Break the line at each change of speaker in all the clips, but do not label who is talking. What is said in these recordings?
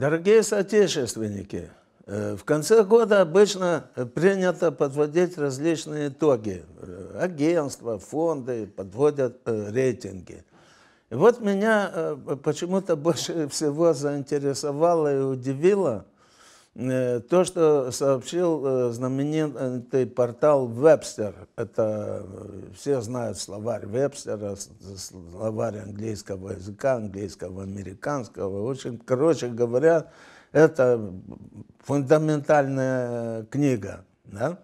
Дорогие соотечественники, э, в конце года обычно принято подводить различные итоги. Э, агентства, фонды подводят э, рейтинги. И вот меня почему-то больше всего заинтересовало и удивило Э, то, что сообщил э, знаменитый портал Вебстер, это э, все знают словарь Вебстера, словарь английского языка, английского, американского. в общем, короче говоря, это фундаментальная книга. Да?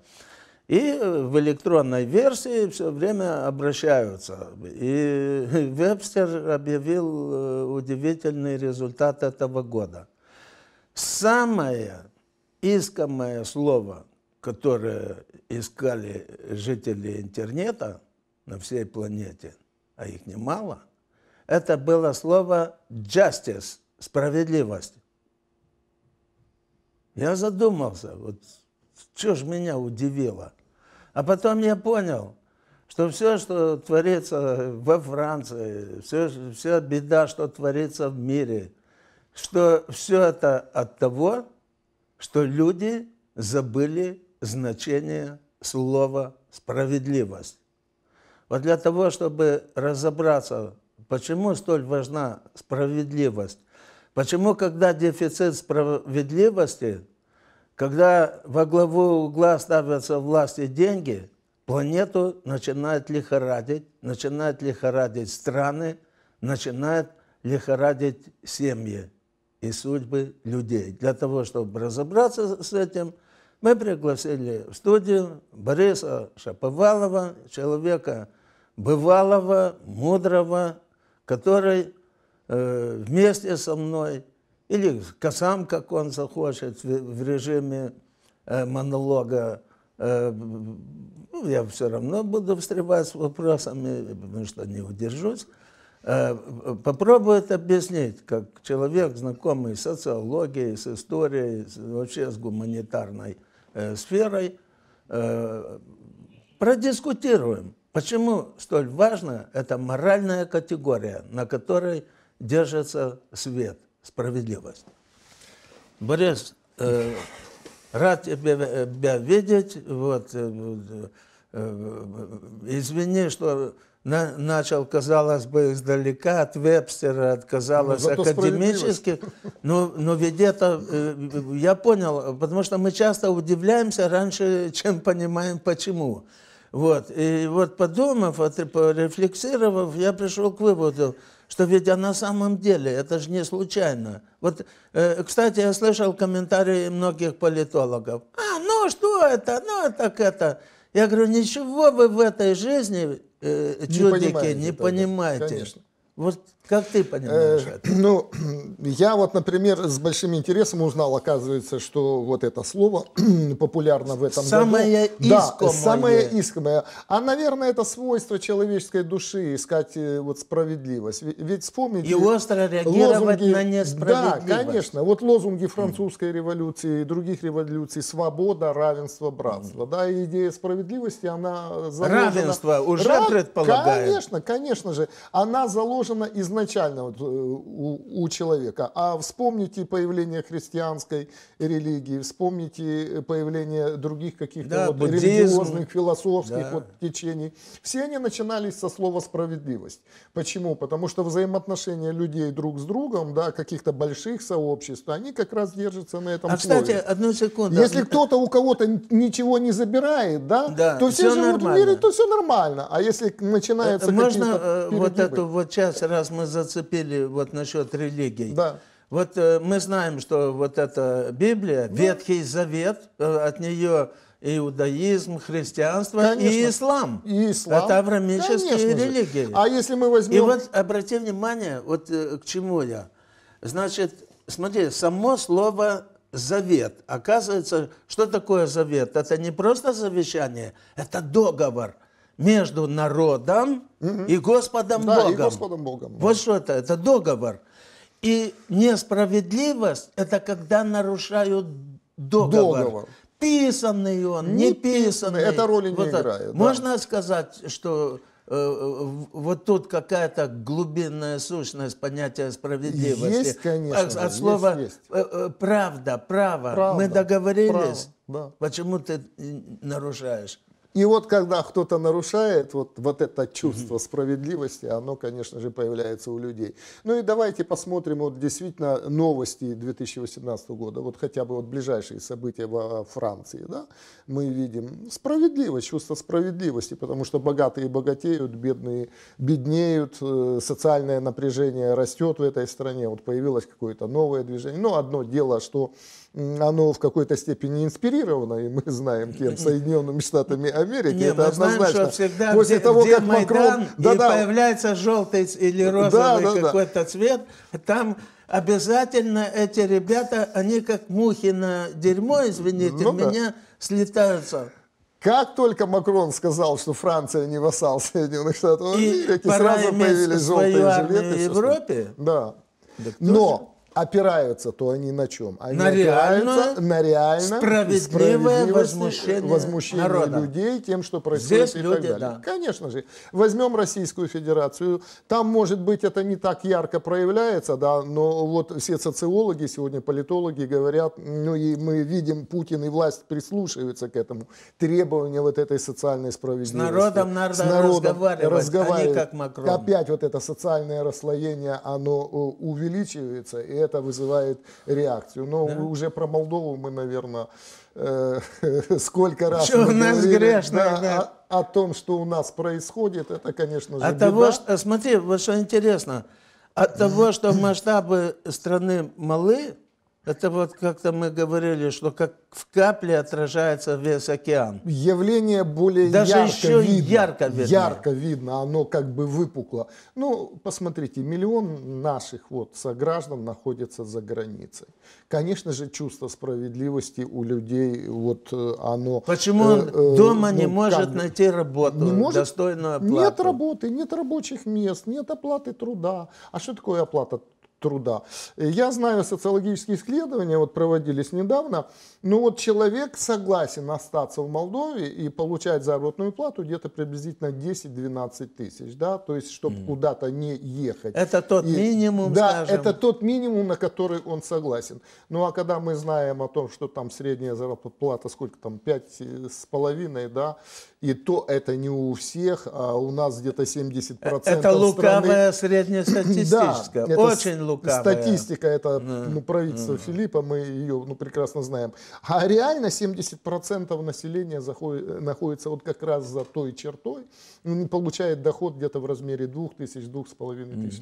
И в электронной версии все время обращаются. И Вебстер объявил удивительный результат этого года – Самое искомое слово, которое искали жители интернета на всей планете, а их немало, это было слово justice, справедливость. Я задумался, вот что ж меня удивило. А потом я понял, что все, что творится во Франции, все, все беда, что творится в мире – что все это от того, что люди забыли значение слова «справедливость». Вот для того, чтобы разобраться, почему столь важна справедливость, почему, когда дефицит справедливости, когда во главу угла ставятся власти деньги, планету начинает лихорадить, начинает лихорадить страны, начинает лихорадить семьи и судьбы людей. Для того, чтобы разобраться с этим, мы пригласили в студию Бориса Шаповалова, человека бывалого, мудрого, который э, вместе со мной, или сам, как он захочет, в, в режиме э, монолога, э, ну, я все равно буду встревать с вопросами, потому что не удержусь, Э, э, Попробую это объяснить, как человек, знакомый с социологией, с историей, вообще с гуманитарной э, сферой, продискутируем, почему столь важна эта моральная категория, на которой держится свет, справедливость. Борис, рад тебя, тебя видеть. Вот, Э, э, извини, что на, начал, казалось бы, издалека, от Вебстера, от, казалось, ну, академических. Но, но ведь это, э, я понял, потому что мы часто удивляемся раньше, чем понимаем, почему. Вот. И вот подумав, порефлексировав, я пришел к выводу, что ведь а на самом деле это же не случайно. Вот, э, кстати, я слышал комментарии многих политологов. А, ну что это, ну так это. Я говорю, ничего вы в этой жизни, э, чудики, не, понимаете, не понимаете. Да, конечно. Вот как ты понимаешь э, это? Ну, я вот, например, с большим
интересом узнал, оказывается, что вот это слово популярно в этом самое году. Искомое. Да, самое искомое. А, наверное, это свойство человеческой души искать э, вот справедливость. Ведь вспомните... И остро реагировать лозунги, на несправедливость. Да, конечно. Вот лозунги французской революции и других революций «свобода, равенство, братство». Да, и идея справедливости, она заложена... Равенство уже Ра... предполагает. Конечно, конечно же. Она заложена из изначально вот э, у, у человека. А вспомните появление христианской религии, вспомните э, появление других каких-то да, вот религиозных, философских да. вот течений. Все они начинались со слова справедливость. Почему? Потому что взаимоотношения людей друг с другом, да, каких-то больших сообществ, они как раз держатся на этом а, слове. кстати, одну секунду. Если кто-то у кого-то ничего не забирает,
да, да то все, все живут нормально. в мире,
то все нормально. А если начинается э, Можно вот эту
вот сейчас, раз мы зацепили вот насчет религий. Да. Вот э, мы знаем, что вот эта Библия, ну, Ветхий Завет, э, от нее иудаизм, христианство Конечно. и ислам.
И ислам. Это аврамические Конечно религии. Же. А если мы возьмем... И вот
обрати внимание, вот э, к чему я. Значит, смотри, само слово «завет». Оказывается, что такое завет? Это не просто завещание, это договор между народом угу. и Господом да, Богом. И Господом Богом. Да. Вот что это, это договор. И несправедливость – это когда нарушают договор. договор. Писанный он, не, писанный. Это роли не вот играет. Да. Можно сказать, что э, э, вот тут какая-то глубинная сущность понятия справедливости. Есть, конечно. От, от слова есть, есть. Э, правда, право. Правда, Мы договорились. Право, да. Почему ты нарушаешь?
И вот когда кто-то нарушает, вот, вот это чувство справедливости, оно, конечно же, появляется у людей. Ну и давайте посмотрим вот действительно новости 2018 года, вот хотя бы вот ближайшие события во Франции, да, мы видим справедливость, чувство справедливости, потому что богатые богатеют, бедные беднеют, э, социальное напряжение растет в этой стране, вот появилось какое-то новое движение. Но ну, одно дело, что оно в какой-то степени инспирировано, и мы знаем кем, Соединенными
Штатами Америки, Америке, Нет, это однозначно. Знаем, что всегда, После где, того, где как Майдан Макрон... Да, и да. появляется желтый или розовый да, да, какой-то да. цвет, там обязательно эти ребята, они как мухи на дерьмо, извините ну, меня, да. слетаются.
Как только Макрон сказал, что Франция не вассал Соединенных Штатов Америки, сразу появились желтые жилеты. в Европе? Да. да Но... Же? опираются, то они на чем? Они на опираются на реально справедливое возмущение, возмущение народа. людей тем, что происходит Здесь и люди, так далее. Да. Конечно же. Возьмем Российскую Федерацию. Там, может быть, это не так ярко проявляется, да, но вот все социологи сегодня, политологи говорят, ну и мы видим, Путин и власть прислушиваются к этому. Требования вот этой социальной справедливости. С народом надо С народом разговаривать, а разговаривать. а как Макрон. Опять вот это социальное расслоение, оно э, увеличивается, и это вызывает реакцию. Но ну, да. уже про Молдову мы, наверное, э, сколько раз что мы у нас говорили, грешно, да, да.
О, о том, что у нас происходит,
это, конечно
же, От беда. того, что, смотри, вот что интересно, от того, что масштабы страны малы, это вот как-то мы говорили, что как в капле отражается весь океан. Явление
более Даже ярко еще видно. ярко видно. Ярко видно, оно как бы выпукло. Ну, посмотрите, миллион наших вот сограждан находится за границей. Конечно же, чувство справедливости у людей вот э, оно... Почему э, он э, дома э, не ну, может как... найти
работу, не может, достойную оплату? Нет
работы, нет рабочих мест, нет оплаты труда. А что такое оплата труда. Э, я знаю социологические исследования, вот проводились недавно, ну вот человек согласен остаться в Молдове и получать заработную плату где-то приблизительно 10-12 тысяч, да, то есть чтобы mm. куда-то не ехать. Это тот и, минимум, Да, скажем. это тот минимум, на который он согласен. Ну а когда мы знаем о том, что там средняя зарплата, сколько там, 5,5, э, да, и то это не у всех, а у нас где-то 70% э, Это лукавая страны... среднестатистическая, да, очень лукавая. Статистика, это ну, правительство mm-hmm. Филиппа, мы ее ну, прекрасно знаем. А реально 70% населения заходит, находится вот как раз за той чертой, ну, получает доход где-то в размере 2000-2500 тысяч.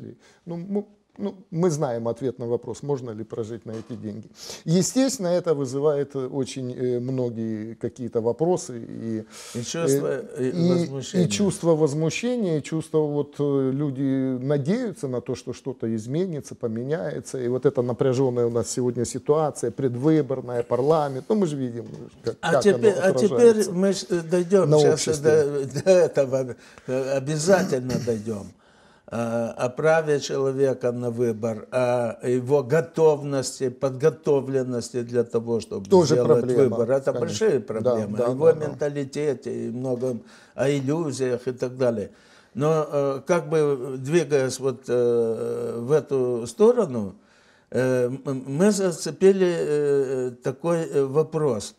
Mm-hmm. Ну, мы ну, мы знаем ответ на вопрос, можно ли прожить на эти деньги. Естественно, это вызывает э, очень э, многие какие-то вопросы и, и чувство э, и, возмущения. И, и чувство возмущения, и чувство вот люди надеются на то, что что-то изменится, поменяется, и вот эта напряженная у нас сегодня ситуация, предвыборная, парламент, ну мы же видим, как, а как теперь, оно отражается. А теперь
мы дойдем на сейчас до, до этого, обязательно дойдем. Э, о праве человека на выбор, о его готовности, подготовленности для того, чтобы Тоже сделать проблема, выбор. Это конечно. большие проблемы. Да, да, его да, менталитете, да. и многом, о иллюзиях и так далее. Но э, как бы двигаясь вот э, в эту сторону, мы зацепили такой вопрос.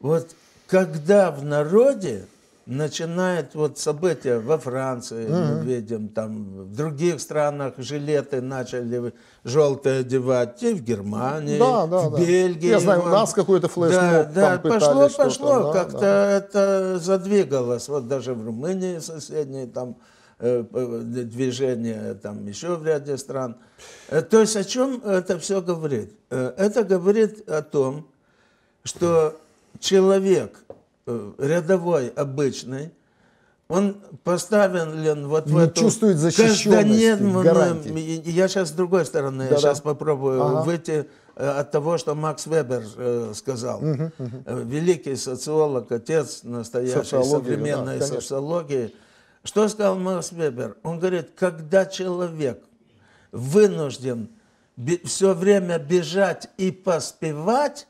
Вот когда в народе начинает вот события во Франции, угу. мы видим, там в других странах жилеты начали желтые одевать, и в Германии, да, да, в да. Бельгии. Я знаю, у нас какой-то флешмоб да, да, там пошло, пошло, да, как-то да. это задвигалось, вот даже в Румынии соседней там э, э, движение там еще в ряде стран. Э, то есть о чем это все говорит? Это говорит о том, что человек Э, рядовой, обычный, он поставлен вот не в эту... чувствует защищенность, ну, Я сейчас с другой стороны, да, я сейчас да. попробую ага. выйти э, от того, что Макс Вебер э, сказал. Угу, угу. Великий социолог, отец настоящей социологии, современной да, социологии. Что сказал Макс Вебер? Он говорит, когда человек вынужден все время бежать и поспевать,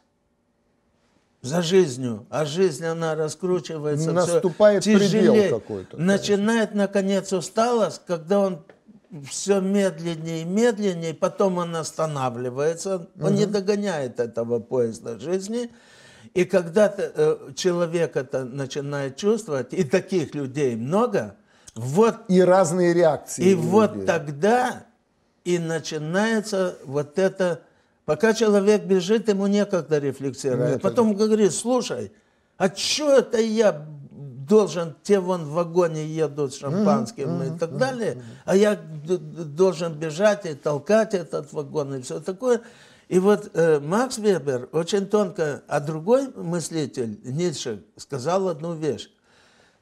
за жизнью, а жизнь она раскручивается. Наступает все тяжелее. предел какой-то. Начинает, наконец, усталость, когда он все медленнее и медленнее, потом он останавливается, угу. он не догоняет этого поезда жизни. И когда ты, э, человек это начинает чувствовать, и таких людей много, вот... И разные реакции. И вот людей. тогда и начинается вот это Пока человек бежит, ему некогда рефлексировать. Некогда. Потом говорит, слушай, а что это я должен, те вон в вагоне едут с шампанским mm -hmm. и так далее, mm -hmm. а я должен бежать и толкать этот вагон и все такое. И вот э, Макс Вебер очень тонко, а другой мыслитель, Ницше, сказал одну вещь,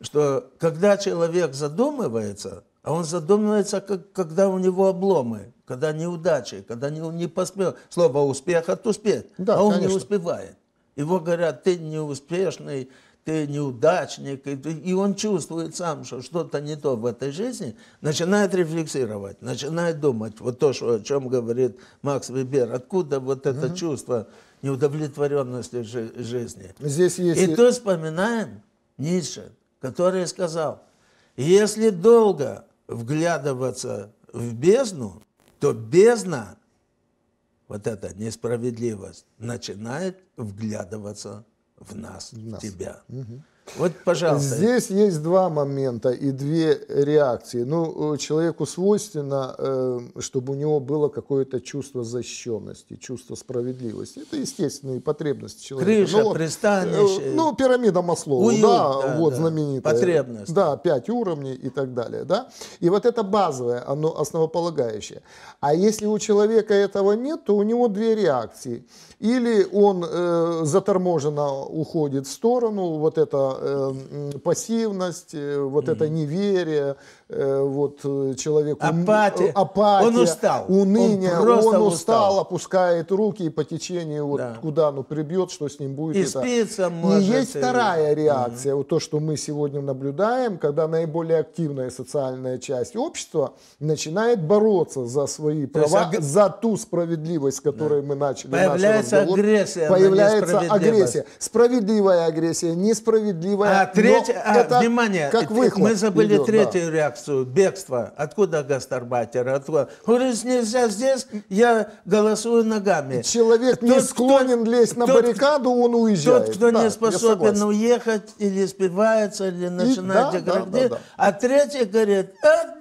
что когда человек задумывается, а он задумывается, как, когда у него обломы, когда неудачи, когда не, не поспел. Слово «успех» от «успеть», да, а он конечно. не успевает. Его говорят, ты неуспешный, ты неудачник, и он чувствует сам, что что-то не то в этой жизни, начинает рефлексировать, начинает думать, вот то, что, о чем говорит Макс Вебер, откуда вот это угу. чувство неудовлетворенности жи жизни. Здесь есть... И тут вспоминаем Ницше, который сказал, если долго вглядываться в бездну, то бездна, вот эта несправедливость, начинает вглядываться в нас, в нас. тебя. Угу. Вот, пожалуйста.
Здесь есть два момента и две реакции. Ну, э, человеку свойственно, э, чтобы у него было какое-то чувство защищенности, чувство справедливости. Это естественные потребности человека. Крыша, ну, пристанище. Э, ну, пирамида Маслоу, уют, да, да, вот да. знаменитая. Потребность. Да, пять уровней и так далее, да. И вот это базовое, оно основополагающее. А если у человека этого нет, то у него две реакции. Или он э, заторможенно уходит в сторону, вот это Э, пассивность, э, вот это неверие, Э, вот э, человек апатия, апатия он устал, уныние, он, он устал, устал, опускает руки и по течению вот да. куда ну прибьет, что с ним будет. И и может. И есть вторая реакция, угу. вот то, что мы сегодня наблюдаем, когда наиболее активная социальная часть общества начинает бороться за свои то права, аг... за ту справедливость, с которой да. мы начали Появляется наш агрессия, появляется агрессия, справедливая агрессия, несправедливая. А третья, а, внимание, как выход мы забыли идет, третью
да. реакцию реакцию бегства. Откуда гастарбайтеры? Откуда? Говорит, нельзя здесь, я голосую ногами. Человек тот, не склонен кто, лезть на тот, баррикаду, он уезжает. Тот, кто да, не способен уехать, или спивается, или начинает И, да, деградировать. Да, да, да. А третий говорит,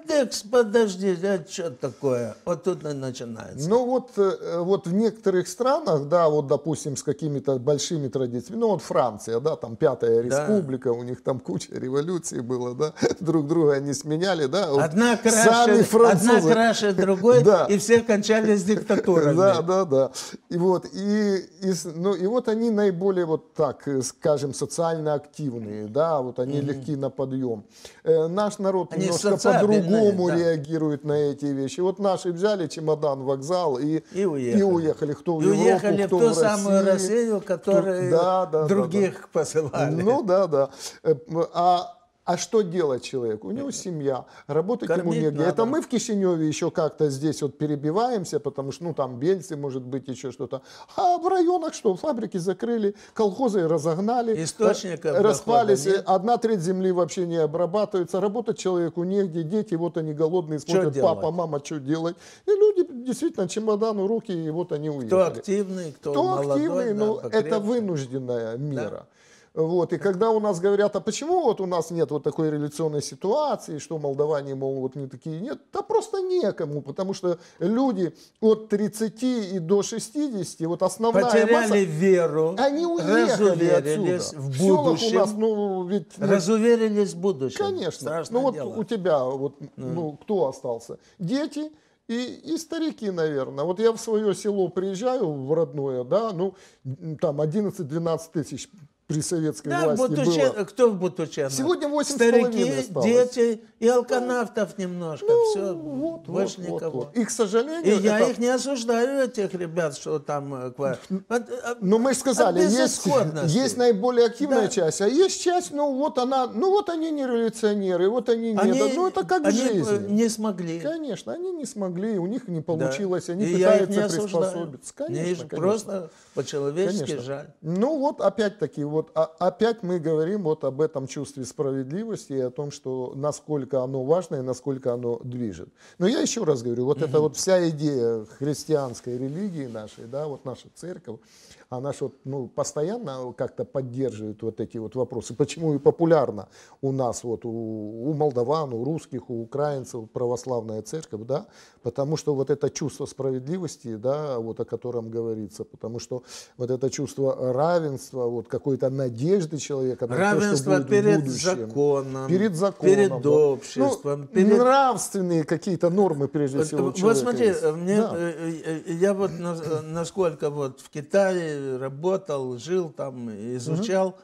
Яндекс, «А, подожди, а что такое? Вот тут начинается. Ну вот, э, вот в некоторых странах, да,
вот допустим с какими-то большими традициями, ну вот Франция, да, там пятая республика, да. у них там куча революций было, да, друг друга они сменяли сняли, да? одна краше, сами Одна краше
другой, да. и
все кончались
диктатурами. Да,
да, да. И вот, и, и, ну, и вот они наиболее, вот так, э, скажем, социально активные, да, вот они mm-hmm. легки на подъем. Э, наш народ они немножко по-другому да. реагирует на эти вещи. Вот наши взяли чемодан, вокзал и, и, уехали. и уехали. Кто в и Европу, уехали кто в ту в Россию, Россию,
которую да, да, других да, да. посылали. Ну да,
да. Э, а а что делать человеку? У него семья, работать Кормить ему негде. Надо. Это мы в Кишиневе еще как-то здесь вот перебиваемся, потому что, ну, там Бельцы, может быть, еще что-то. А в районах что? Фабрики закрыли, колхозы разогнали. Источников э, Распались. Э, одна треть земли вообще не обрабатывается. Работать человеку негде. Дети, вот они голодные, смотрят, что папа, мама, что делать? И люди действительно чемодан у руки, и вот они уехали. Кто активный, кто, кто молодой. Ну, активный, но это вынужденная мера. Да. Вот, и когда у нас говорят, а почему вот у нас нет вот такой революционной ситуации, что молдаване, мол, вот не такие нет, да просто некому, потому что люди от 30 и до 60, вот основная Потеряли масса,
веру, они уехали отсюда. в будущем, в у нас,
ну, ведь, разуверились в будущем. Конечно. Страшное ну дело. вот у тебя, вот, mm. кто остался? Дети, и, и старики, наверное. Вот я в свое село приезжаю, в родное, да, ну, там 11-12 тысяч при советской да, власти Бутучен...
было. Кто в Бутученах? Ну, Сегодня 8 Старики, осталось. дети и алканавтов немножко. Ну, все, вот, больше вот, никого. Вот, вот. И, к сожалению... И это... я их не осуждаю, этих ребят, что там... Э, э, а, но мы же сказали, есть, есть наиболее активная да. часть, а
есть часть, ну вот она, ну вот они не революционеры, вот они, они не... Ну это как они в
не смогли. Конечно,
они не смогли, у них не получилось, да. они и пытаются приспособиться. Конечно, конечно. Просто по-человечески жаль. Ну вот опять-таки, вот вот а, опять мы говорим вот об этом чувстве справедливости и о том, что насколько оно важно и насколько оно движет. Но я еще раз говорю, вот угу. это вот вся идея христианской религии нашей, да, вот наша церковь, она же вот, ну, постоянно как-то поддерживает вот эти вот вопросы. Почему и популярна у нас, вот у, у молдаван, у русских, у украинцев православная церковь, да, потому что вот это чувство справедливости, да, вот о котором говорится, потому что вот это чувство равенства, вот какой-то надежды человека на Равенство то, перед законом. Перед законом. Перед да. обществом. Ну, перед... Нравственные какие-то нормы, прежде всего, Вот смотри, мне, да.
Э, э, э, я вот, насколько вот в Китае работал, жил там, изучал. Угу.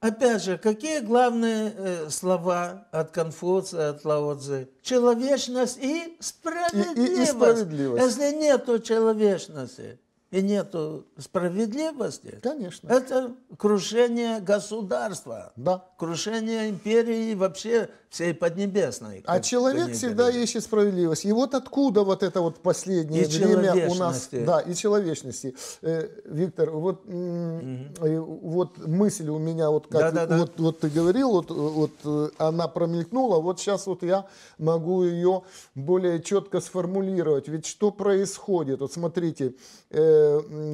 Опять же, какие главные э, слова от Конфуция, от лао Человечность и справедливость. И, и, и справедливость. Если нет человечности, и нет справедливости, Конечно. это крушение государства, да. крушение империи и вообще всей Поднебесной. А человек всегда ищет справедливость.
И вот откуда вот это вот последнее и время у нас... Да, и человечности. Э, Виктор, вот, угу. вот мысль у меня, вот как да, да, да. Вот, вот ты говорил, вот, вот э, она промелькнула, вот сейчас вот я могу ее более четко сформулировать. Ведь что происходит? Вот смотрите... Э,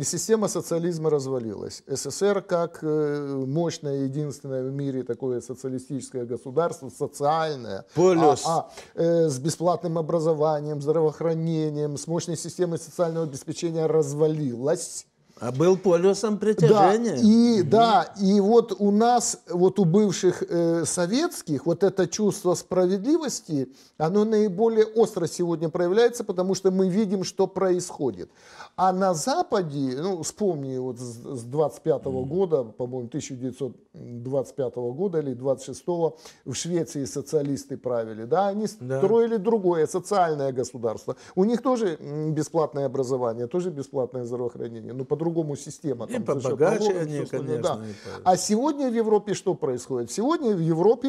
система социализма развалилась. СССР как э, мощное, единственное в мире такое социалистическое государство, социальное, Полюс. А, а, э, с бесплатным образованием, здравоохранением, с мощной системой социального обеспечения развалилось.
А был полюсом притяжения. Да, и, угу. да,
и вот у нас, вот у бывших э, советских, вот это чувство справедливости, оно наиболее остро сегодня проявляется, потому что мы видим, что происходит. А на Западе, ну, вспомни, вот с, с 25 -го угу. года, по-моему, 1925 -го года или 26 -го, в Швеции социалисты правили, да, они да. строили другое, социальное государство. У них тоже бесплатное образование, тоже бесплатное здравоохранение, но по-другому по-другому система. Там, и побогаче они, конечно. Да. А сегодня в Европе что происходит? Сегодня в Европе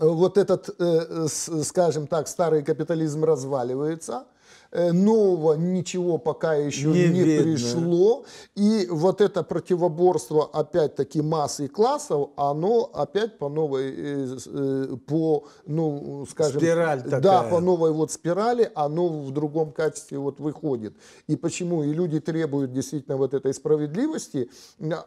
э, вот этот, э, э, скажем так, старый капитализм разваливается – Э, нового ничего пока еще не, не пришло. И вот это противоборство опять-таки масс и классов, оно опять по новой, э, э, по, ну, скажем... Спираль такая. Да, по новой вот спирали, оно в другом качестве вот выходит. И почему? И люди требуют действительно вот этой справедливости.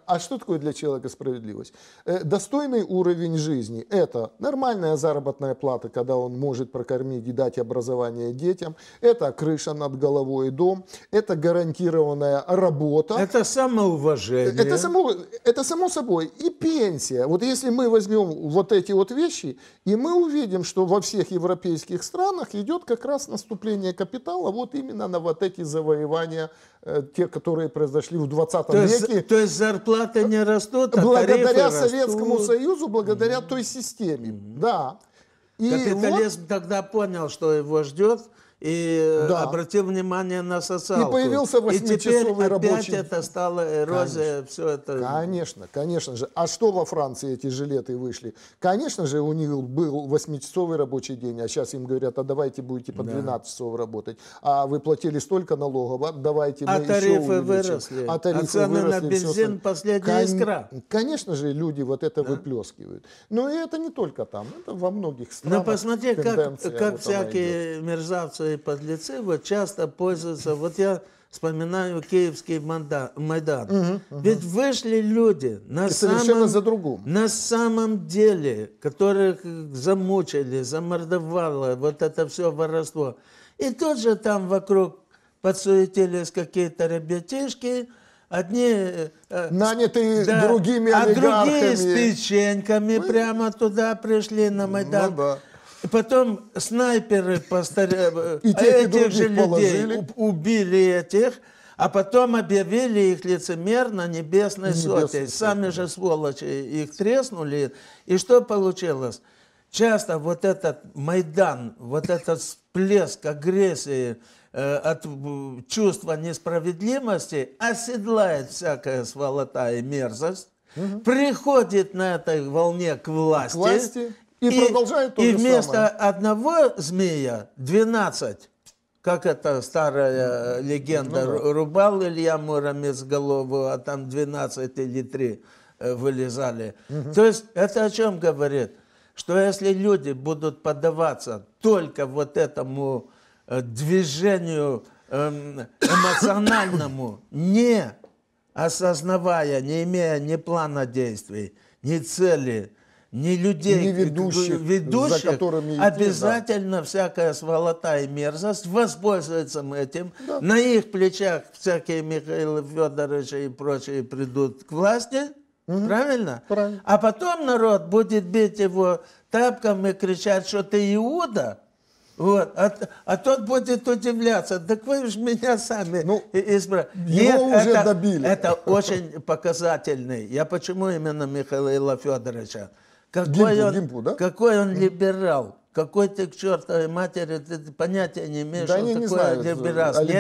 А что такое для человека справедливость? Достойный уровень жизни – это нормальная заработная плата, когда он может прокормить и дать образование детям. Это крыша над головой и дом, это гарантированная работа. Это
самоуважение. Это
само, это само собой. И пенсия. Вот если мы возьмем вот эти вот вещи, и мы увидим, что во всех европейских странах идет как раз наступление капитала вот именно на вот эти завоевания, э, те, которые произошли в 20 то веке.
Есть, то есть зарплаты не растут, а Благодаря Советскому растут. Союзу, благодаря mm -hmm. той системе. Mm -hmm. Да.
И Капитализм
вот... тогда понял, что его ждет, и да. Э, обратил внимание на социалку. И появился восьмичасовый и рабочий. опять это
стало эрозия, конечно. все это. Конечно, конечно же. А что во Франции эти жилеты вышли? Конечно же, у них был восьмичасовый рабочий день, а сейчас им говорят, а давайте будете по 12 да. часов работать. А вы платили столько налогов, а давайте а мы тарифы еще увеличим. выросли. А тарифы а цены выросли. на бензин все... последняя Кон... искра. Конечно же, люди вот это да. выплескивают. Но и это не только там, это во многих ну, странах. Но посмотри, как, как вот всякие
идет. мерзавцы и подлецы вот часто пользуются. Вот я вспоминаю Киевский манда Майдан. Угу, угу. Ведь вышли люди на и самом, за другом. на самом деле, которых замучили, замордовало вот это все воровство. И тут же там вокруг подсуетились какие-то ребятишки, одни... Э, э, Наняты да, другими А другие с печеньками Мы... Ну прямо туда пришли на ну Майдан. Ну, да. Потом снайперы постарели, и э, а этих и же людей убили этих, а потом объявили их лицемерно небесной, небесной сотей. Сами же сволочи их треснули. И что получилось? Часто вот этот Майдан, вот этот всплеск агрессии э, от э, чувства несправедливости оседлает всякая сволота и мерзость, угу. приходит на этой волне к власти, к власти
и, и продолжает то И вместо самое.
одного змея 12 как это старая легенда, ну, да. рубал Илья Муромец голову, а там 12 или 3 э, вылезали. Угу. То есть это о чем говорит? Что если люди будут поддаваться только вот этому э, движению эм, эмоциональному, не осознавая, не имея ни плана действий, ни цели, не людей, не ведущих, ведущих за которыми идти, обязательно да. всякая сволота и мерзость воспользуются этим. Да. На их плечах всякие Михаилы Федоровичи и прочие придут к власти. Угу. Правильно? Правильно. А потом народ будет бить его тапком и кричать, что ты Иуда. Вот. А, а тот будет удивляться, так вы же меня сами ну, избрали. Его Нет, уже это, добили. Это очень показательный. Я почему именно Михаила Федоровича? Какой Гимпу, он, Гимпу, да? какой он либерал. Какой ты к чертовой матери, ты понятия не имеешь, да, что не такое знаю, э, либерал. А не, не,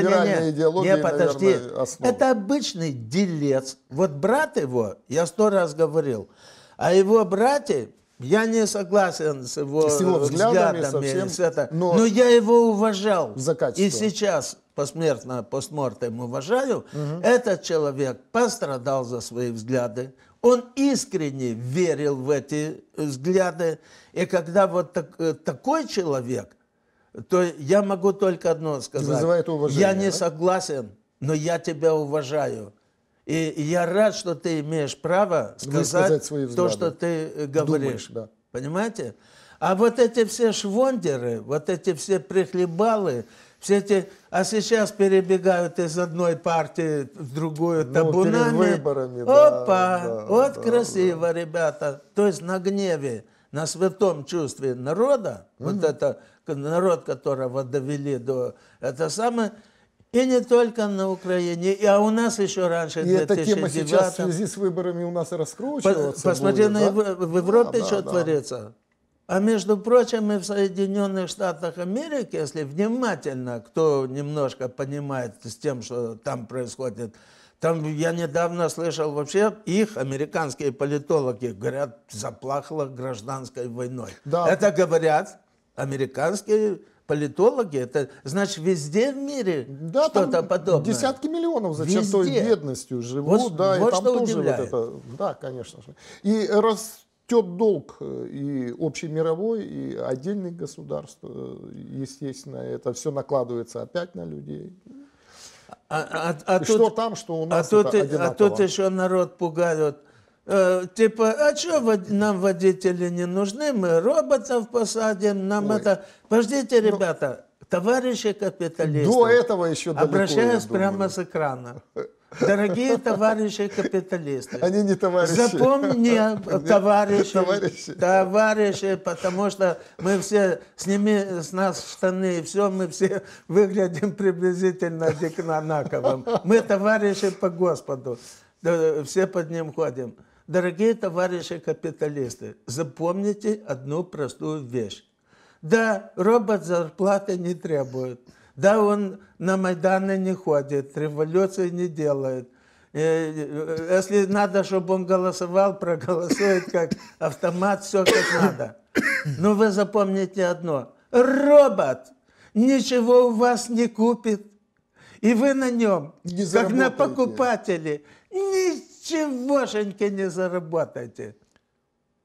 не, не, подожди. Наверное, Это обычный делец. Вот брат его, я сто раз говорил, а его братья, я не согласен с его, с его взглядами, взглядами совсем, с это, но, но я его уважал. За качество. И сейчас посмертно, постмортем уважаю. Угу. Этот человек пострадал за свои взгляды, он искренне верил в эти взгляды. И когда вот так, э, такой человек, то я могу только одно сказать. Вызывает уважение. Я не да? согласен, но я тебя уважаю. И я рад, что ты имеешь право сказать, сказать то, что ты э, говоришь. Думаешь, да. Понимаете? А вот эти все швондеры, вот эти все прихлебалы, все эти, а сейчас перебегают из одной партии в другую ну, табунами. Перед выборами, Опа, да, вот да, красиво, да. ребята. То есть на гневе, на святом чувстве народа, угу. вот это народ, которого довели до это самое, и не только на Украине, а у нас еще раньше, И эта тема сейчас в связи
с выборами у нас раскручивается. Посмотри, будет, на да? в Европе да, что да, творится. Да.
А между прочим, и в Соединенных Штатах Америки, если внимательно, кто немножко понимает с тем, что там происходит, там я недавно слышал вообще, их американские политологи говорят, заплахло гражданской войной. Да. Это говорят американские политологи. Это значит везде в мире да, что-то подобное. Десятки миллионов зачем той бедностью
живут, вот, да, вот и там тоже удивляет. вот это, да, конечно же. И раз тет долг э, и общемировой, и отдельных государств, э, естественно, это все накладывается опять на людей.
А, а, а, а тут, что там, что у а нас а тут, это А тут еще народ пугают. Э, типа, а что нам водители не нужны, мы роботов посадим, нам Ой. это... Подождите, ну, ребята, Но... товарищи капиталисты. До этого еще далеко, Обращаюсь прямо с экрана. Дорогие товарищи капиталисты. Они не товарищи. Запомни, товарищи, товарищи. Товарищи, потому что мы все, сними с нас штаны, и все, мы все выглядим приблизительно одинаковым. Мы товарищи по Господу. Все под ним ходим. Дорогие товарищи капиталисты, запомните одну простую вещь. Да, робот зарплаты не требует. Да, он на Майданы не ходит, революции не делает. Э, э, если надо, чтобы он голосовал, проголосует как автомат, все как надо. Но вы запомните одно. Робот ничего у вас не купит. И вы на нем, не как на покупателе, ничегошеньки не заработаете.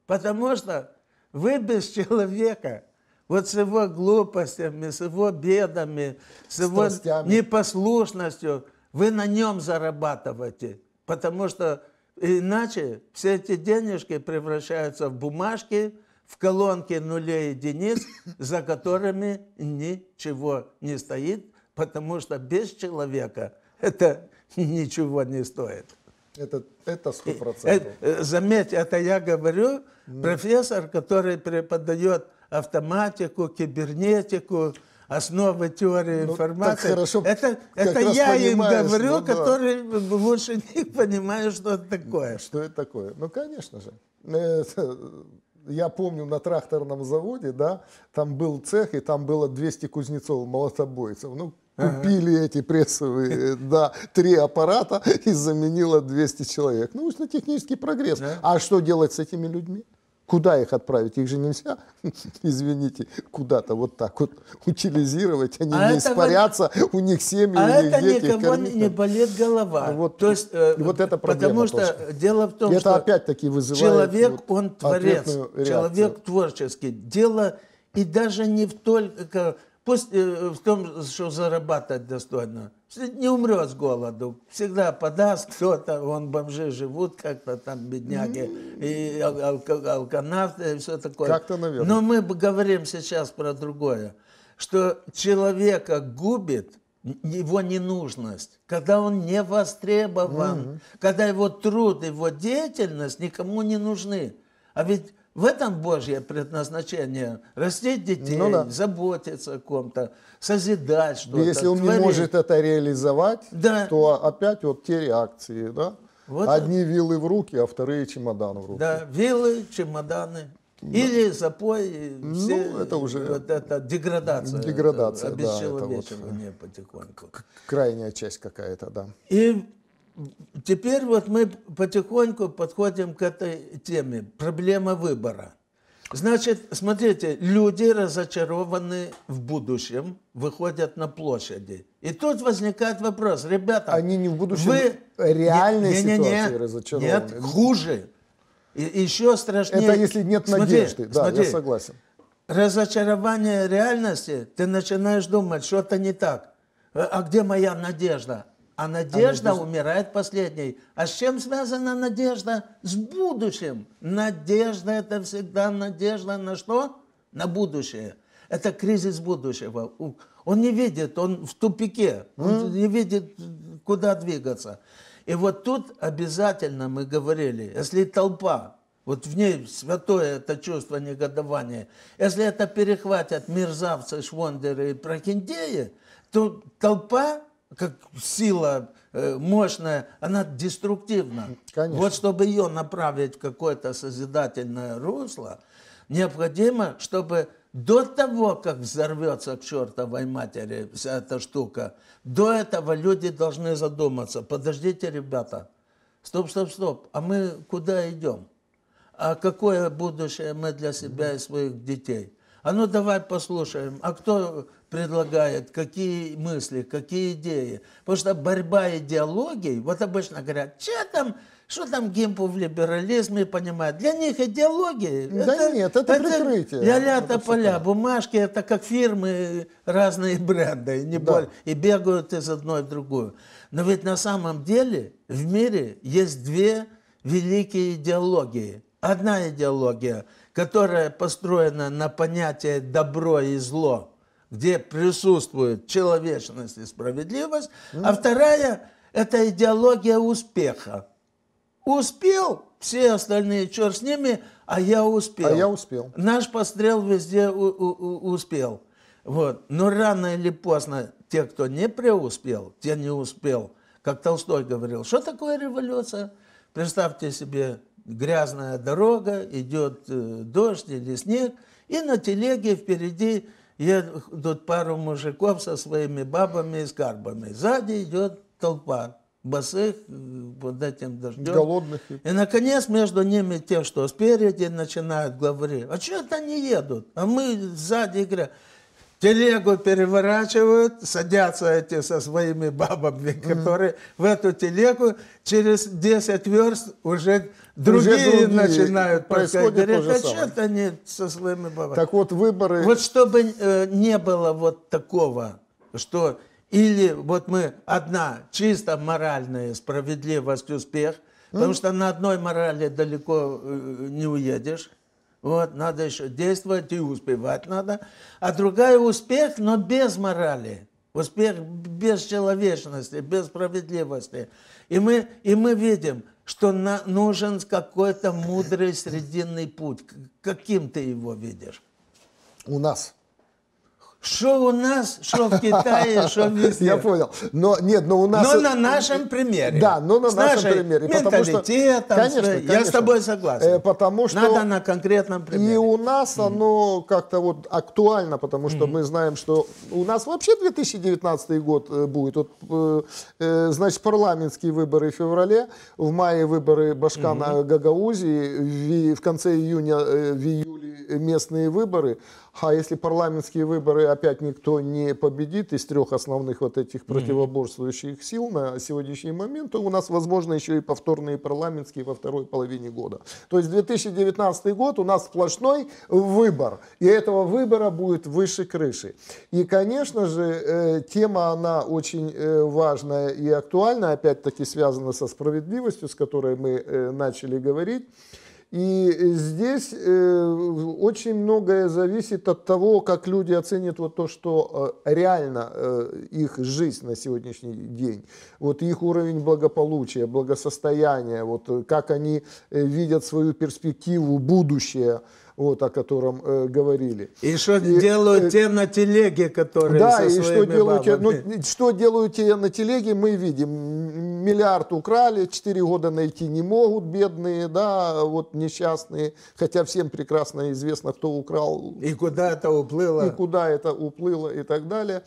Потому что вы без человека – вот с его глупостями, с его бедами, с, с его толстями. непослушностью вы на нем зарабатываете. Потому что иначе все эти денежки превращаются в бумажки, в колонки нулей единиц, за которыми ничего не стоит, потому что без человека это ничего не стоит. Это, это 100%. Э, э, заметь, это я говорю, профессор, который преподает автоматику, кибернетику, основы теории ну, информации. Хорошо, это это я им ну говорю, ну, да. который лучше не
понимаю, что это такое. Что это такое? Ну, конечно же. Э, я помню на тракторном заводе, да, там был цех, и там было 200 кузнецов-молотобойцев. Ну, Купили ага. эти прессовые, да, три аппарата и заменило 200 человек. Ну, технический прогресс. Да. А что делать с этими людьми? Куда их отправить? Их же нельзя, извините, куда-то вот так вот утилизировать, они а не это испарятся, у них семьи, а у них это дети. никому кормят.
не болит голова. А вот, то есть, э, вот это проблема Потому что тоже. дело в том, это что
опять-таки вызывает человек, вот он творец, человек
творческий. Дело и даже не в только Пусть э, в том, что зарабатывать достойно. Не умрет с голоду. Всегда подаст кто-то. Вон бомжи живут как-то там, бедняги. И алко алконавты и все такое. Как-то, наверное. Но мы говорим сейчас про другое. Что человека губит его ненужность, когда он не востребован, mm когда его труд, его деятельность никому не нужны. А ведь в этом Божье предназначение – растить детей, ну, да. заботиться о ком-то, созидать что-то. Если он творить. не может
это реализовать, да. то опять вот те реакции, да? Вот Одни это. вилы в руки, а вторые чемодан в руки. Да,
вилы, чемоданы. Да. Или запой, и ну, все, ну, это уже вот это деградация, деградация это, да, это вот, потихоньку.
Крайняя часть какая-то, да.
И теперь вот мы потихоньку подходим к этой теме. Проблема выбора. Значит, смотрите, люди разочарованы в будущем, выходят на площади. И тут возникает вопрос, ребята... Они не в будущем, вы... Э, реальной не, не, не, ситуации не, разочарованы. Нет, хуже. И, еще страшнее... Это если нет надежды, да, смотри. я согласен. Разочарование реальности, ты начинаешь думать, что-то не так. А, а где моя надежда? А, а надежда а умирает последней. А с чем связана надежда? С будущим. Надежда – это всегда надежда на что? На будущее. Это кризис будущего. Он не видит, он в тупике, он mm. не видит, куда двигаться. И вот тут обязательно мы говорили, если толпа, вот в ней святое это чувство негодования, если это перехватят мерзавцы, швондеры и прохиндеи, то толпа как сила э, мощная, она деструктивна. Конечно. Вот чтобы ее направить в какое-то созидательное русло, необходимо, чтобы до того, как взорвется к чертовой матери вся эта штука, до этого люди должны задуматься, подождите, ребята, стоп, стоп, стоп, а мы куда идем? А какое будущее мы для себя и своих детей? А ну давай послушаем, а кто предлагает, какие мысли, какие идеи. Потому что борьба идеологий, вот обычно говорят, что там, что там Гимпу в либерализме понимают? Для них идеологии... Да это,
нет, это, это прикрытие. Ля-ля-то
поля, бумажки, это как фирмы, разные бренды, не да. боль, и бегают из одной в другую. Но ведь на самом деле в мире есть две великие идеологии. Одна идеология – которая построена на понятии добро и зло, где присутствует человечность и справедливость, mm. а вторая – это идеология успеха. Успел, все остальные черт с ними, а я успел. А я успел. Наш пострел везде у, у, успел. Вот. Но рано или поздно те, кто не преуспел, те не успел. Как Толстой говорил, что такое революция? Представьте себе грязная дорога, идет э, дождь или снег, и на телеге впереди едут пару мужиков со своими бабами и скарбами. Сзади идет толпа босых э, под этим дождем. Голодных. И, наконец, между ними те, что спереди, начинают говорить, а что это они едут? А мы сзади играем. Телегу переворачивают, садятся эти со своими бабами, которые mm-hmm. в эту телегу через 10 верст уже другие, другие начинают происходить то же самое. «А они со своими бабами. Так вот выборы... Вот чтобы э, не было вот такого, что или вот мы одна чисто моральная справедливость, успех, ну. потому что на одной морали далеко э, не уедешь. Вот, надо еще действовать и успевать надо. А другая успех, но без морали. Успех без человечности, без справедливости. И мы, и мы видим, что на, нужен какой-то мудрый срединный путь. Каким ты его видишь? У нас что у нас, что в Китае, что везде. Я понял. Но нет, но у нас... Но на нашем примере. Да, но на с нашем примере. Менталитетом. Потому что, конечно, конечно. Я с тобой
согласен. Э, потому что... Надо на конкретном примере. И у нас mm. оно как-то вот актуально, потому что mm. мы знаем, что у нас вообще 2019 год э, будет. Вот, э, э, значит, парламентские выборы в феврале, в мае выборы Башкана mm. Гагаузии, в, в конце июня, э, в июле местные выборы. А если парламентские выборы опять никто не победит из трех основных вот этих противоборствующих сил на сегодняшний момент, то у нас, возможно, еще и повторные парламентские во второй половине года. То есть 2019 год у нас сплошной выбор. И этого выбора будет выше крыши. И, конечно же, э, тема, она очень э, важная и актуальна, опять-таки связана со справедливостью, с которой мы э, начали говорить. И э, здесь э, очень многое зависит от того, как люди оценят вот то, что э, реально их жизнь на сегодняшний день, вот их уровень благополучия, благосостояния, вот как они видят свою перспективу, будущее – вот, о
котором э, говорили. И что и, э, делают э, те на телеге, которые Да, со и что делают, ну, бабами.
ну, что делают те на телеге, мы видим. Миллиард украли, 4 года найти не могут, бедные, да, вот несчастные. Хотя всем прекрасно известно, кто украл. И куда это уплыло. И куда это уплыло и так далее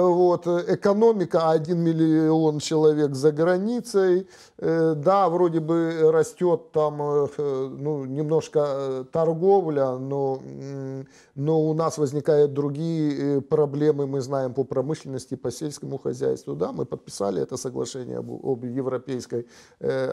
вот, э, экономика, 1 миллион человек за границей, э, да, вроде бы растет там, э, ну, немножко торговля, но, но у нас возникают другие проблемы, мы знаем по промышленности, по сельскому хозяйству, да, мы подписали это соглашение об, об Европейской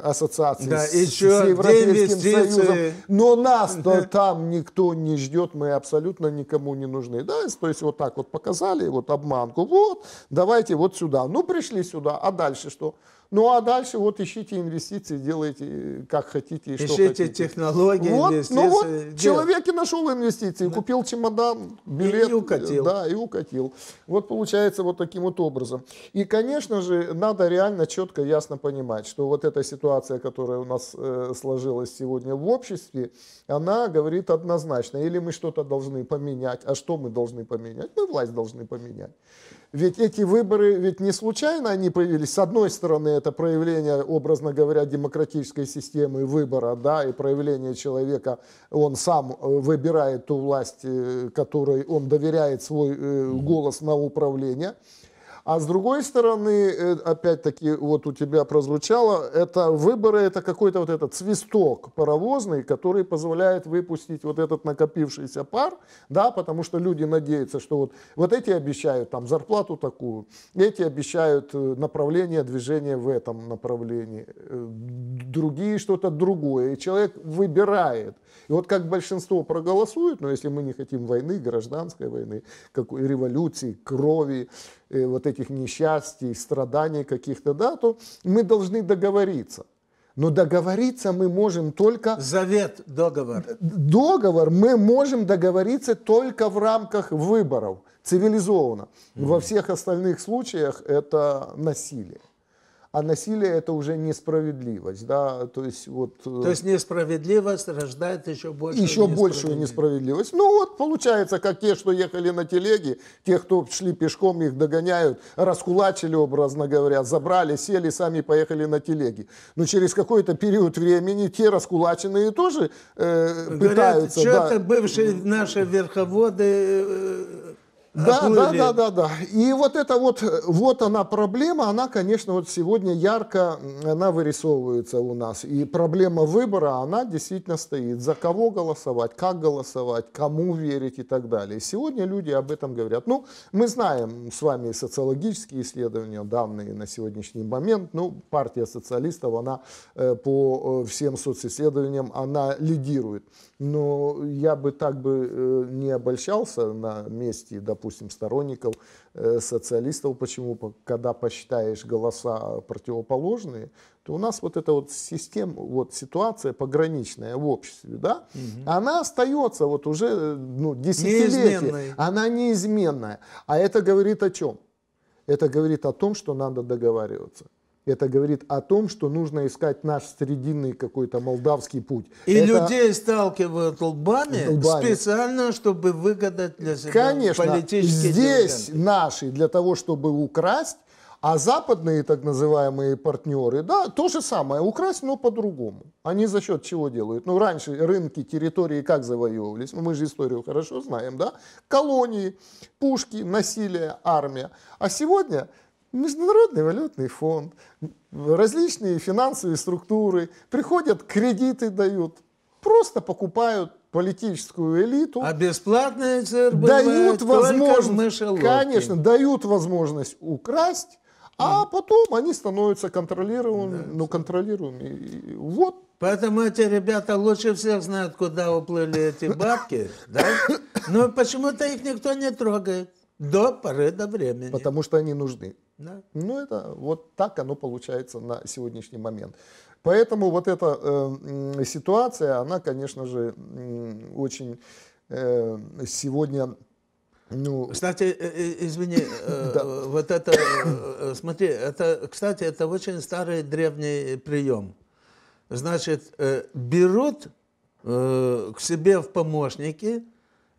ассоциации да, с, еще с Европейским Союзом, но нас-то там никто не ждет, мы абсолютно никому не нужны, да, то есть вот так вот показали, вот обманку, вот, давайте вот сюда. Ну, пришли сюда, а дальше что? Ну а дальше вот ищите инвестиции, делайте э, как хотите и ищите что хотите. Ищите технологии, вот, инвестиции. Ну вот делать. человек и нашел инвестиции, да. купил чемодан, билет. И, и укатил. Да, и укатил. Вот получается вот таким вот образом. И, конечно же, надо реально четко, ясно понимать, что вот эта ситуация, которая у нас э, сложилась сегодня в обществе, она говорит однозначно, или мы что-то должны поменять, а что мы должны поменять? Мы власть должны поменять. Ведь эти выборы ведь не случайно они появились. С одной стороны, это проявление, образно говоря, демократической системы выбора, да, и проявление человека, он сам э, выбирает ту власть, э, которой он доверяет свой э, голос на управление. А с другой стороны, э, опять-таки, вот у тебя прозвучало, это выборы, это какой-то вот этот свисток паровозный, который позволяет выпустить вот этот накопившийся пар, да, потому что люди надеются, что вот, вот эти обещают там зарплату такую, эти обещают э, направление движения в этом направлении, э, другие что-то другое, и человек выбирает. И вот как большинство проголосует, но если мы не хотим войны, гражданской войны, какой революции, крови, Э, вот этих несчастий, страданий каких-то, да, то мы должны договориться. Но договориться мы можем только... Завет, договор. Договор мы можем договориться только в рамках выборов, цивилизованно. Mm-hmm. Во всех остальных случаях это насилие а насилие это уже несправедливость, да, то есть вот... Э, то есть
несправедливость рождает еще большую Еще большую
несправедливость. Ну вот получается, как те, что ехали на телеге, те, кто шли пешком, их догоняют, раскулачили, образно говоря, забрали, сели, сами поехали на телеге. Но через какой-то период времени те раскулаченные тоже э, Говорят, пытаются... Говорят, что-то да.
бывшие наши верховоды... Э, да, да, да, да,
да. И вот эта вот, вот она проблема, она, конечно, вот сегодня ярко, она вырисовывается у нас. И проблема выбора, она действительно стоит. За кого голосовать, как голосовать, кому верить и так далее. Сегодня люди об этом говорят. Ну, мы знаем с вами социологические исследования, данные на сегодняшний момент. Ну, партия социалистов, она э, по э, всем социсследованиям, она лидирует но я бы так бы э, не обольщался на месте, допустим, сторонников э, социалистов. Почему? Когда посчитаешь голоса противоположные, то у нас вот эта вот система, вот ситуация пограничная в обществе, да, угу. она остается вот уже э, ну, десятилетия. Она неизменная. А это говорит о чем? Это говорит о том, что надо договариваться. Это говорит о том, что нужно искать наш срединный какой-то молдавский путь. И это... людей
сталкивают лбами, лбами специально, чтобы выгадать для себя Конечно, политические здесь
дивиденды. наши для того, чтобы украсть, а западные так называемые партнеры, да, то же самое, украсть, но по-другому. Они за счет чего делают? Ну, раньше рынки, территории как завоевывались? Ну, мы же историю хорошо знаем, да? Колонии, пушки, насилие, армия. А сегодня Международный валютный фонд, различные финансовые структуры приходят, кредиты дают, просто покупают политическую элиту.
А бесплатная ЦРБ дают возможность, конечно,
дают возможность украсть, а потом они становятся контролируемыми, да. ну контролируемыми.
Вот. Поэтому эти ребята лучше всех знают, куда уплыли эти бабки, да? Но почему-то их никто не трогает. До поры до времени. Потому
что они нужны. Да. Ну, это вот так оно получается на сегодняшний момент. Поэтому вот эта э, ситуация, она, конечно же, очень
э, сегодня... Ну... Кстати, э, э, извини, э, да. вот это, смотри, это, кстати, это очень старый древний прием. Значит, берут к себе в помощники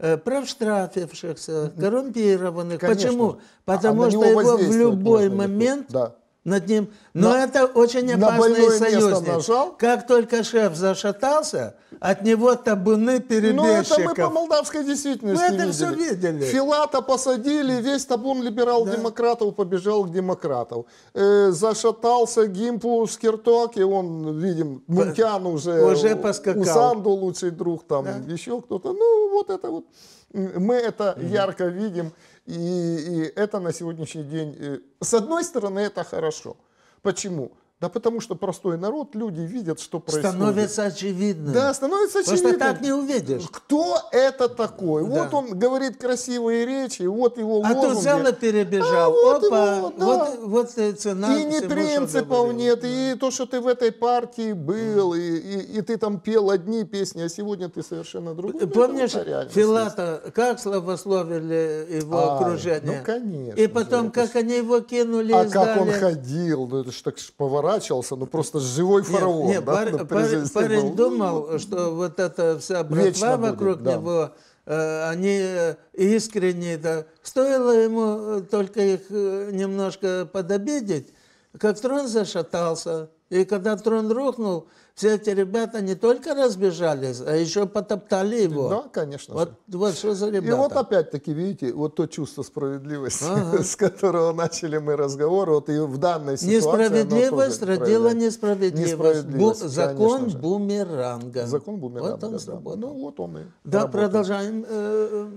Э, правштрафившихся, коррумпированных. Конечно. Почему? А Потому а что его в любой момент да над ним. Но на, это очень опасный союзник. Нажал. Как только шеф зашатался, от него табуны перебежчиков. Ну, это мы по
молдавской действительности мы ну, это видели. все видели. Филата посадили, весь табун либерал-демократов да. побежал к демократов. Э, зашатался Гимпу Скирток, и он, видим, Мунтян уже, уже поскакал. Усанду лучший друг, там да? еще кто-то. Ну, вот это вот. Мы это mm ярко видим. И, и это на сегодняшний день, э, с одной стороны, это хорошо. Почему? Да потому что простой народ, люди видят, что происходит. Становится
очевидно.
Да, становится очевидно. Просто так не увидишь. Кто это такой? Да. Вот он говорит красивые речи, вот его а лозунги. А то взял перебежал. А, вот Опа, его, да. вот, вот цена И не принципов нет, да. и то, что ты в этой партии был, mm. и, и, и ты там пел одни песни, а сегодня ты совершенно другой. Ну, Помнишь, Филата,
как словословили его а, окружение? Ну, конечно. И потом, же, как это... они его кинули А как он
ходил, ну это же так повара заморачивался, ну просто живой фараон. Нет, нет, да, пар, парень, парень думал,
что вот эта вся братва Вечно вокруг будет, да. него, э, они э, искренне, да, стоило ему э, только их немножко подобедить, как трон зашатался. И когда трон рухнул, все эти ребята не только разбежались, а еще потоптали его. Да, конечно. Вот, же. вот что за
ребята. И вот опять-таки, видите, вот то чувство справедливости, ага. с которого начали мы разговор, вот и в данной ситуации... Несправедливость родила
несправедливость. несправедливость Бу- закон же. бумеранга. Закон бумеранга, вот он да. Ну вот он и Да, работает. продолжаем э,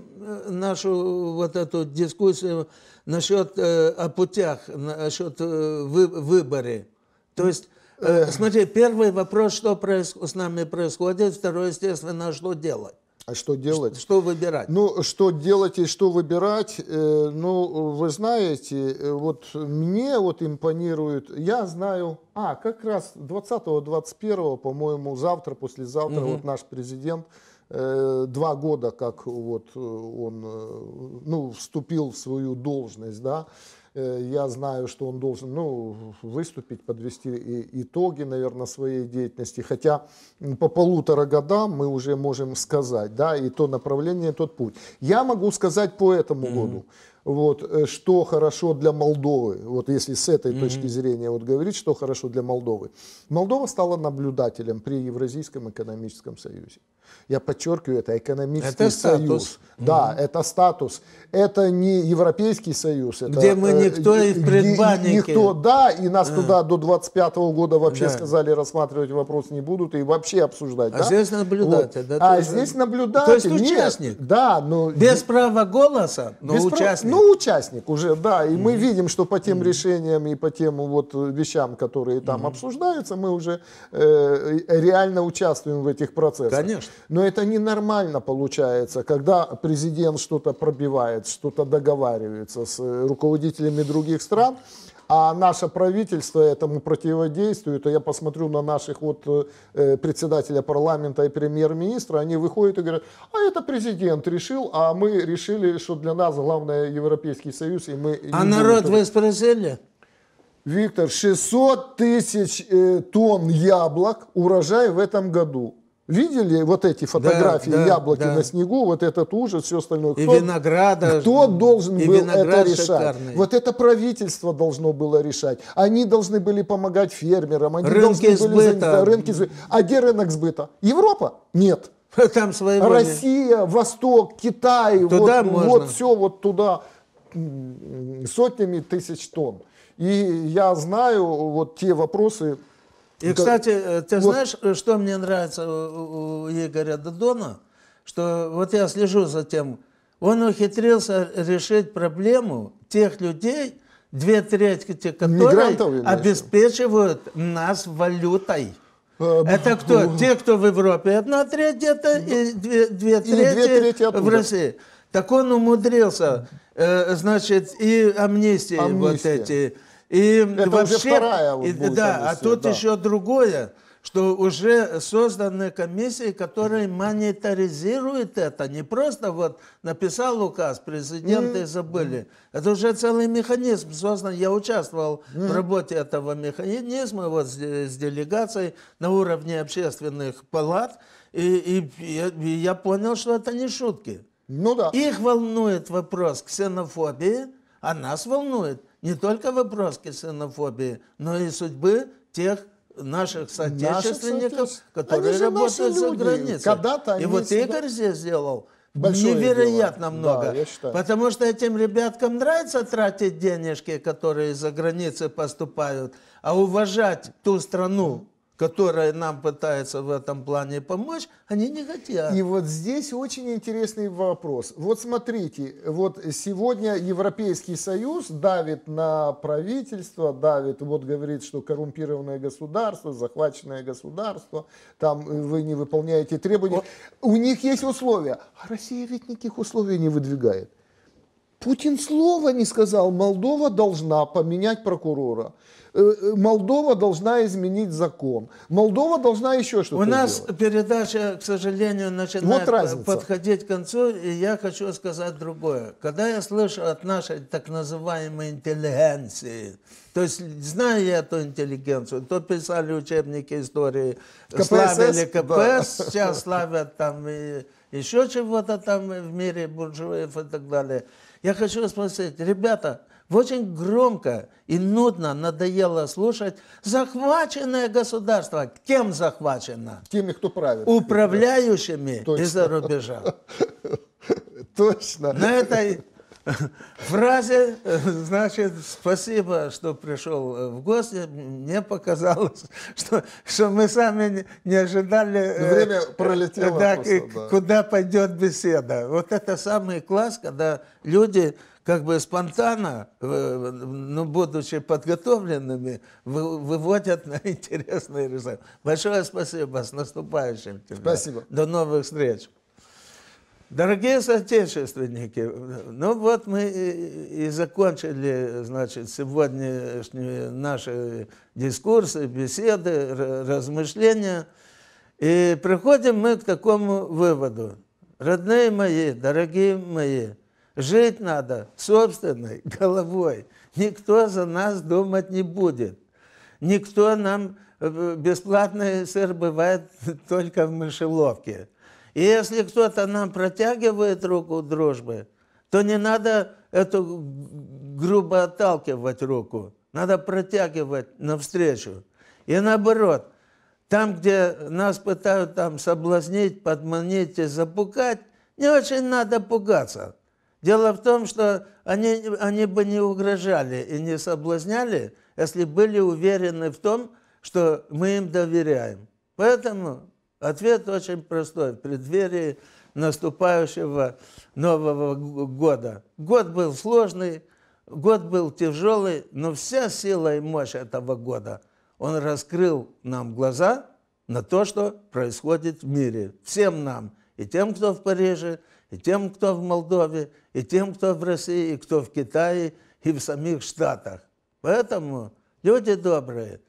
э нашу вот эту дискуссию насчет э, о путях, насчет э, вы, выборы. То есть Э, смотри, первый вопрос, что с нами происходит, второй, естественно, а что делать.
А что делать? Что выбирать? Ну, что делать и что выбирать? Э, ну, вы знаете, э, вот мне вот импонирует, я знаю, а, как раз 20-21, по-моему, завтра, послезавтра, угу. вот наш президент, два года, как вот он, ну, вступил в свою должность, да, Э, я знаю, что он должен ну, выступить, подвести итоги, наверное, своей деятельности. Хотя по полутора годам мы уже можем сказать, да, и то направление, и тот путь. Я могу сказать по этому году вот, э, что хорошо для Молдовы, вот если с этой mm-hmm. точки зрения вот говорить, что хорошо для Молдовы. Молдова стала наблюдателем при Евразийском экономическом союзе. Я подчеркиваю, это экономический это союз. Да, mm-hmm. это статус. Это не Европейский союз. Это, где мы э, никто э, и в Никто, да, и нас mm-hmm. туда до 25 -го года вообще да. сказали, рассматривать вопрос не будут и вообще обсуждать. А да? здесь наблюдатель. Вот. Да, а здесь наблюдатель. То есть участник.
Нет, да, но... Без права голоса, но без участник. Прав...
Ну, участник уже, да. И mm-hmm. мы видим, что по тем mm-hmm. решениям и по тем вот вещам, которые там mm-hmm. обсуждаются, мы уже э, реально участвуем в этих процессах. Конечно. Но это ненормально получается, когда президент что-то пробивает, что-то договаривается с э, руководителями других стран, а наше правительство этому противодействует. И я посмотрю на наших вот э, э, председателя парламента и премьер-министра, они выходят и говорят, а это президент решил, а мы решили, что для нас главное Европейский Союз, и мы... А народ вы спросили? Виктор, 600 тысяч тонн яблок урожай в этом году. Видели вот эти фотографии да, да, яблоки да. на снегу, вот этот ужас, все остальное. Кто, и винограда. Кто должен и был это решать? Шикарный. Вот это правительство должно было решать. Они должны были помогать фермерам. Они рынки должны сбыта. были сбыта. рынки сбыта. А где рынок сбыта? Европа? Нет. Там свои Россия, воли. Восток, Китай. Туда вот, можно. вот все вот туда сотнями тысяч тонн. И я знаю вот те вопросы, и, кстати, э, ты вот. знаешь,
э, что мне нравится у, у Игоря Додона? Что вот я слежу за тем, он ухитрился решить проблему тех людей, две трети которых обеспечивают нас валютой. Э, это кто? Те, кто в Европе одна треть где-то, и две, две трети, две трети в России. Так он умудрился, значит, и амнистии Амнистия. вот эти и это вообще, уже вторая вот, и, да, комиссия, а тут да. еще другое, что уже созданы комиссии, которые монетаризируют это. Не просто вот написал указ, президенты mm. забыли. Mm. Это уже целый механизм создан. Я участвовал mm. в работе этого механизма вот с, э, с делегацией на уровне общественных палат. И, и, и я понял, что это не шутки. Ну да. Их волнует вопрос ксенофобии, а нас волнует – не только вопрос ксенофобии, но и судьбы тех наших соотечественников, наших соотече... которые работают за границей. Когда и вот Игорь здесь сделал Большое невероятно дело. много. Да, я считаю. Потому что этим ребяткам нравится тратить денежки, которые за границей поступают, а уважать ту страну, которые нам пытаются в этом плане помочь, они не
хотят. И вот здесь очень интересный вопрос. Вот смотрите, вот сегодня Европейский Союз давит на правительство, давит, вот говорит, что коррумпированное государство, захваченное государство, там э, вы не выполняете требования. Вот. У них есть условия. А Россия ведь никаких условий не выдвигает. Путин слова не сказал, Молдова должна поменять прокурора. Э, э, Молдова должна изменить закон. Молдова должна еще что-то У нас
делать. передача, к сожалению, начинает вот подходить к концу, и я хочу сказать другое. Когда я слышу от нашей так называемой интеллигенции, то есть, зная я эту интеллигенцию, то писали учебники истории, КПСС, славили КПС, да. сейчас славят там и еще чего-то там в мире буржуев и так далее. Я хочу спросить, ребята, очень громко и нудно надоело слушать «захваченное государство». Кем захвачено? Теми, кто правит. Управляющими из-за рубежа. Точно. На этой фразе, э, значит, спасибо, что пришел э, в гости, мне показалось, что, что мы сами не ожидали, э, Время пролетело да, просто, да. куда пойдет беседа. Вот это самый класс, когда люди как бы спонтанно, ну, будучи подготовленными, выводят на интересные результаты. Большое спасибо, с наступающим тебя. Спасибо. До новых встреч. Дорогие соотечественники, ну вот мы и, и закончили, значит, сегодняшние наши дискурсы, беседы, размышления. И приходим мы к такому выводу. Родные мои, дорогие мои, жить надо собственной головой. Никто за нас думать не будет. Никто нам... Э, бесплатный сыр бывает только в мышеловке. И если кто-то нам протягивает руку дружбы, то не надо эту грубо отталкивать руку. Надо протягивать навстречу. И наоборот, там, где нас пытают там соблазнить, подманить и запугать, не очень надо пугаться. Дело в том, что они, они бы не угрожали и не соблазняли, если были уверены в том, что мы им доверяем. Поэтому Ответ очень простой. В преддверии наступающего Нового года. Год был сложный, год был тяжелый, но вся сила и мощь этого года, он раскрыл нам глаза на то, что происходит в мире. Всем нам, и тем, кто в Париже, и тем, кто в Молдове, и тем, кто в России, и кто в Китае, и в самих Штатах. Поэтому, люди добрые,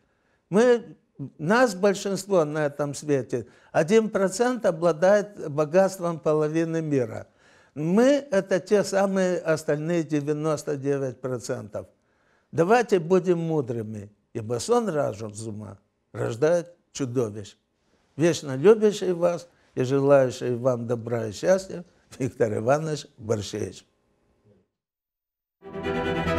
мы нас большинство на этом свете. 1% обладает богатством половины мира. Мы – это те самые остальные 99%. Давайте будем мудрыми, ибо сон разума рождает чудовищ. Вечно любящий вас и желающий вам добра и счастья Виктор Иванович Борщевич. Thank you.